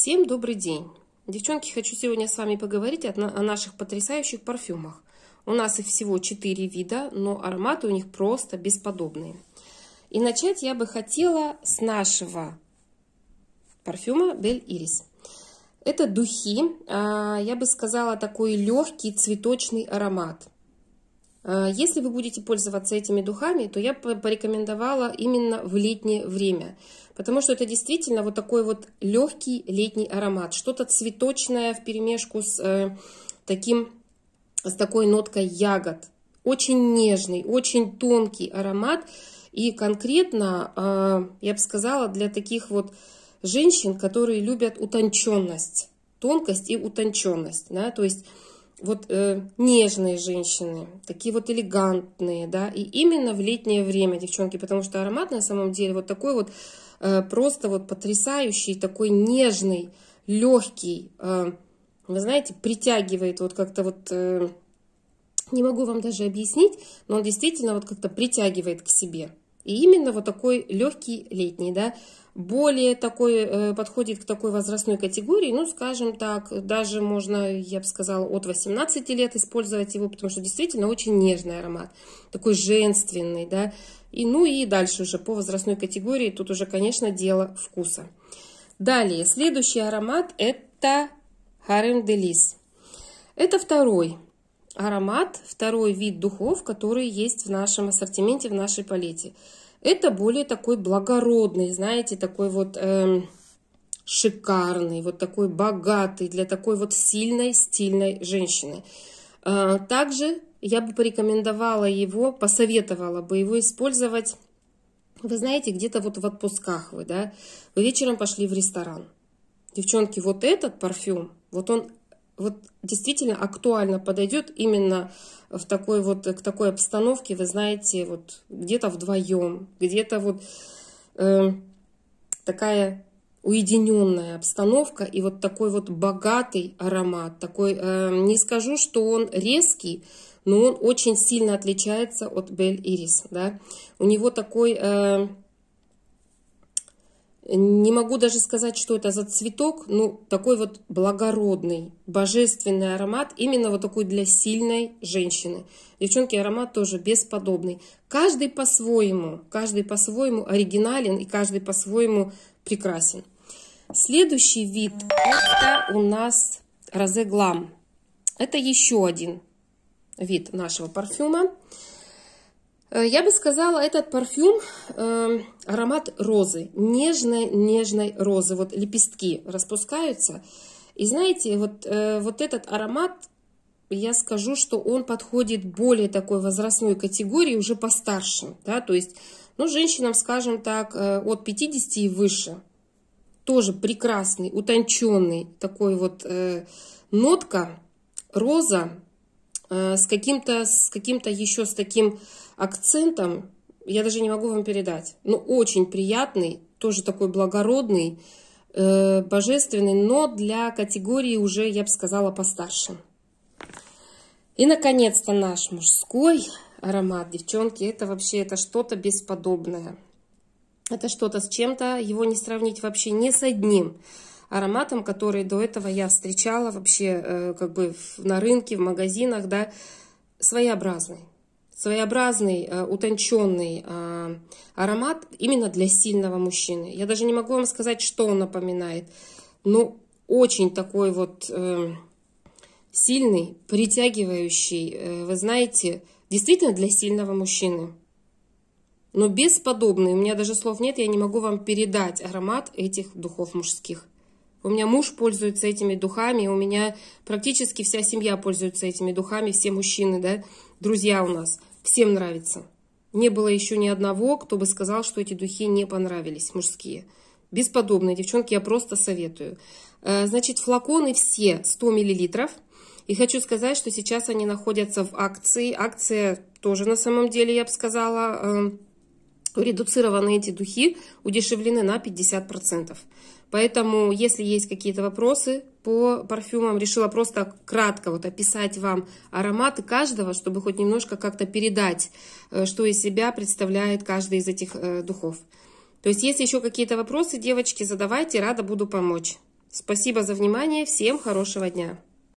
Всем добрый день! Девчонки, хочу сегодня с вами поговорить о наших потрясающих парфюмах. У нас их всего 4 вида, но ароматы у них просто бесподобные. И начать я бы хотела с нашего парфюма Belle Iris. Это духи, а, я бы сказала, такой легкий цветочный аромат. Э, если вы будете пользоваться этими духами, то я порекомендовала именно в летнее время, потому что это действительно вот такой вот легкий летний аромат, что-то цветочное в перемешку с э, таким с такой ноткой ягод. Очень нежный, очень тонкий аромат. И конкретно, э, я бы сказала, для таких вот женщин, которые любят утонченность, тонкость и утонченность. Да? То есть вот э, нежные женщины, такие вот элегантные, да, и именно в летнее время, девчонки, потому что аромат на самом деле вот такой вот э, просто вот потрясающий, такой нежный, легкий, э, вы знаете, притягивает вот как-то вот, э, не могу вам даже объяснить, но он действительно вот как-то притягивает к себе. И именно вот такой легкий летний, да, более такой э, подходит к такой возрастной категории, ну, скажем так, даже можно, я бы сказала, от 18 лет использовать его, потому что действительно очень нежный аромат, такой женственный, да, и ну и дальше уже по возрастной категории тут уже, конечно, дело вкуса. Далее, следующий аромат это Харем Делис. Это второй аромат, второй вид духов, который есть в нашем ассортименте, в нашей палете. Это более такой благородный, знаете, такой вот эм, шикарный, вот такой богатый для такой вот сильной, стильной женщины. Э, также я бы порекомендовала его, посоветовала бы его использовать, вы знаете, где-то вот в отпусках вы, да, вы вечером пошли в ресторан. Девчонки, вот этот парфюм, вот он вот действительно актуально подойдет именно в такой вот, к такой обстановке, вы знаете, вот где-то вдвоем, где-то вот э, такая уединенная обстановка и вот такой вот богатый аромат, такой, э, не скажу, что он резкий, но он очень сильно отличается от Бель Ирис, да, у него такой... Э, не могу даже сказать, что это за цветок, ну, такой вот благородный, божественный аромат, именно вот такой для сильной женщины. Девчонки, аромат тоже бесподобный. Каждый по-своему, каждый по-своему оригинален и каждый по-своему прекрасен. Следующий вид это у нас Розе Глам. Это еще один вид нашего парфюма. Э, я бы сказала, этот парфюм э, аромат розы, нежной-нежной розы. Вот лепестки распускаются. И знаете, вот, э, вот этот аромат, я скажу, что он подходит более такой возрастной категории, уже постарше. Да? То есть, ну, женщинам, скажем так, э, от 50 и выше. Тоже прекрасный, утонченный такой вот э, нотка, роза э, с каким-то каким еще с таким акцентом, я даже не могу вам передать, но очень приятный, тоже такой благородный, э, божественный, но для категории уже, я бы сказала, постарше. И, наконец-то, наш мужской аромат, девчонки, это вообще это что-то бесподобное. Это что-то с чем-то, его не сравнить вообще ни с одним ароматом, который до этого я встречала вообще э, как бы в, на рынке, в магазинах, да, своеобразный своеобразный, э, утонченный э, аромат именно для сильного мужчины. Я даже не могу вам сказать, что он напоминает, но ну, очень такой вот э, сильный, притягивающий, вы знаете, действительно для сильного мужчины. Но бесподобный, у меня даже слов нет, я не могу вам передать аромат этих духов мужских. У меня муж пользуется этими духами, у меня практически вся семья пользуется этими духами, все мужчины, да, друзья у нас. Всем нравится. Не было еще ни одного, кто бы сказал, что эти духи не понравились, мужские. Бесподобные, девчонки, я просто советую. Э, значит, флаконы все 100 миллилитров. И хочу сказать, что сейчас они находятся в акции. Акция тоже на самом деле, я бы сказала, э, редуцированные эти духи удешевлены на 50%. Поэтому, если есть какие-то вопросы по парфюмам, решила просто кратко вот описать вам ароматы каждого, чтобы хоть немножко как-то передать, э, что из себя представляет каждый из этих э, духов. То есть, если еще какие-то вопросы, девочки, задавайте, рада буду помочь. Спасибо за внимание, всем хорошего дня!